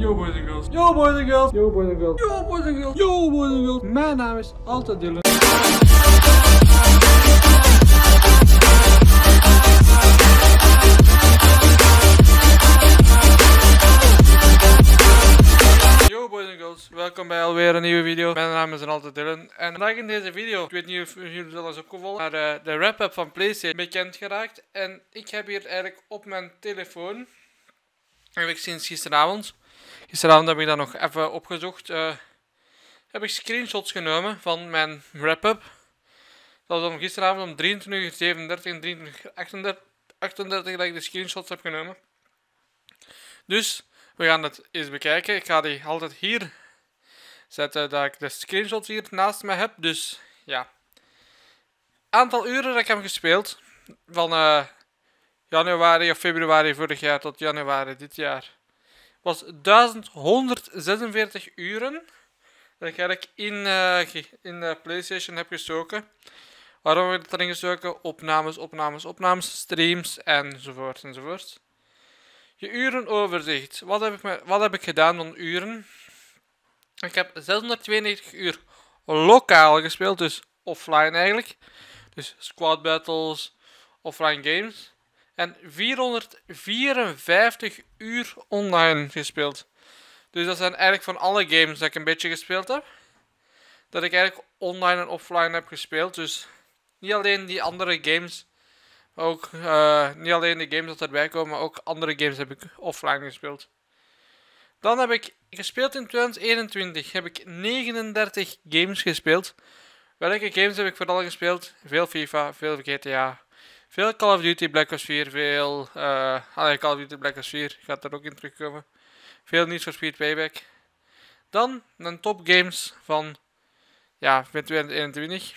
Yo boys and girls. Yo boys and girls. Yo boys and girls. Yo boys and girls. Yo boys and girls. Mijn naam is and girls, welkom bij alweer een nieuwe video. Mijn naam is Alta Dylan en vandaag in deze video, ik weet niet of jullie zelfs opgevallen, maar de, eh, de wrap-up van PlayStation bekend geraakt. En ik heb hier eigenlijk op mijn telefoon, heb ik sinds gisteravond, Gisteravond heb ik dat nog even opgezocht. Eh, heb ik screenshots genomen van mijn wrap-up. Dat was om gisteravond om 23.37 en 23.38 dat ik de screenshots heb genomen. Dus we gaan het eens bekijken. Ik ga die altijd hier zetten dat ik de screenshots hier naast me heb. Dus ja. Aantal uren dat ik heb gespeeld. Van eh, januari of februari vorig jaar tot januari dit jaar was 1146 uren dat ik eigenlijk in, eh, in de eh, PlayStation heb gestoken. Waarom heb ik dat erin gestoken? Opnames, opnames, opnames, streams enzovoort enzovoort. Je urenoverzicht. Wat heb ik, wat heb ik gedaan van uren? Ik heb 692 uur lokaal gespeeld, dus offline eigenlijk. Dus squad battles, offline games en 454 uur online gespeeld. Dus dat zijn eigenlijk van alle games dat ik een beetje gespeeld heb. Dat ik eigenlijk online en offline heb gespeeld. Dus niet alleen die andere games. Ook eh, niet alleen de games dat erbij komen, maar ook andere games heb ik offline gespeeld. Dan heb ik gespeeld in 2021. Heb ik 39 games gespeeld. Welke games heb ik vooral gespeeld? Veel FIFA, veel GTA. Veel Call of Duty Black Ops 4, veel... Uh, Call of Duty Black Ops 4 gaat er ook in terugkomen. Veel niet for Speed Payback. Dan een top games van... Ja, 2021.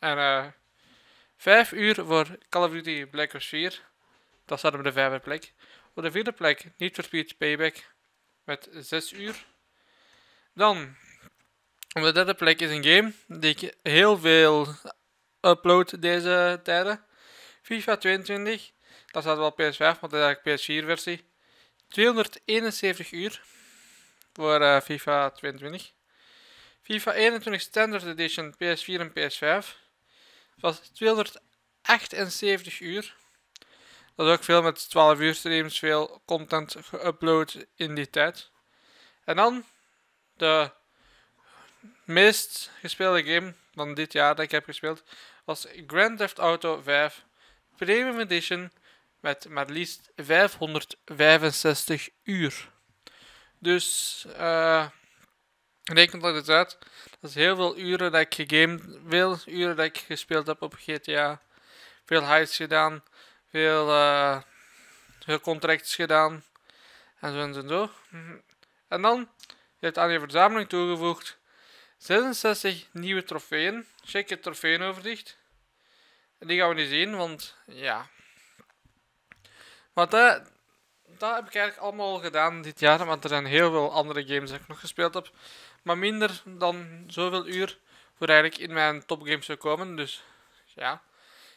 En eh... 5 uur voor Call of Duty Black Ops 4. Dat staat op de vijfde plek. Op de vierde plek niet for Speed Payback met 6 uur. Dan, op de derde plek is een game die ik heel veel upload deze tijden. FIFA 22, dat staat wel PS5, maar dat is eigenlijk PS4 versie. 271 uur voor eh, FIFA 22. FIFA 21 Standard Edition PS4 en PS5 was 278 uur. Dat is ook veel met 12 uur streams, veel content geüpload in die tijd. En dan de meest gespeelde game van dit jaar dat ik heb gespeeld was Grand Theft Auto 5 Premium Edition met maar liefst 565 uur. Dus eh, reken dat het uit. Dat is heel veel uren dat ik gegamed, veel uren dat ik gespeeld heb op GTA. Veel heists gedaan, veel, eh, veel contracts gedaan en zo en zo. En dan, je hebt aan je verzameling toegevoegd 66 nieuwe trofeeën. Check je trofeeënoverzicht. Die gaan we nu zien, want ja. Wat. Eh, dat, heb ik eigenlijk allemaal gedaan dit jaar. Want er zijn heel veel andere games dat ik nog gespeeld heb. Maar minder dan zoveel uur voor eigenlijk in mijn topgames te komen. Dus ja.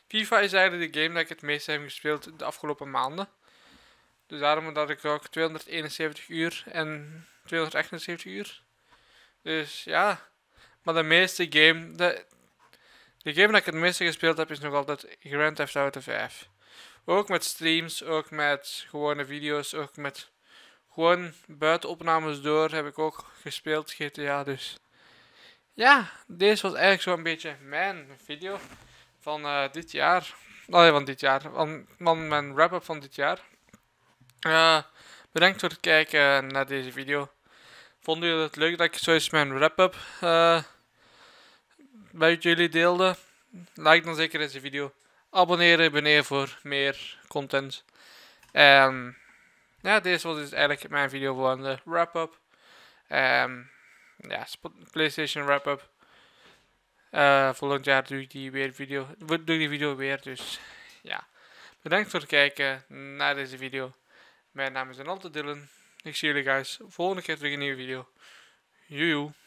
FIFA is eigenlijk de game dat ik het meest heb gespeeld de afgelopen maanden. Dus daarom dat ik ook 271 uur en 278 uur. Dus ja. Maar de meeste game, de, de game dat ik het meeste gespeeld heb, is nog altijd Grand Theft Auto 5. Ook met streams, ook met gewone video's, ook met gewoon buitenopnames door heb ik ook gespeeld GTA. Dus ja, deze was eigenlijk zo'n beetje mijn video van eh, dit jaar. Nee, oh van dit jaar. Van, mijn wrap-up van dit jaar. Eh, bedankt voor het kijken naar deze video. Vonden jullie het leuk dat ik zo eens mijn wrap-up... Eh, met jullie deelde. Like dan zeker deze video. Abonneren beneden voor meer content. En ja, deze was dus eigenlijk mijn video van de wrap-up. Um, ja, PlayStation wrap-up. Uh, volgend jaar doe ik die weer video. Doe ik die video weer. Dus ja. Bedankt voor het kijken naar deze video. Mijn naam is Anton Dillen. Ik zie jullie guys volgende keer weer een nieuwe video. Joejoe.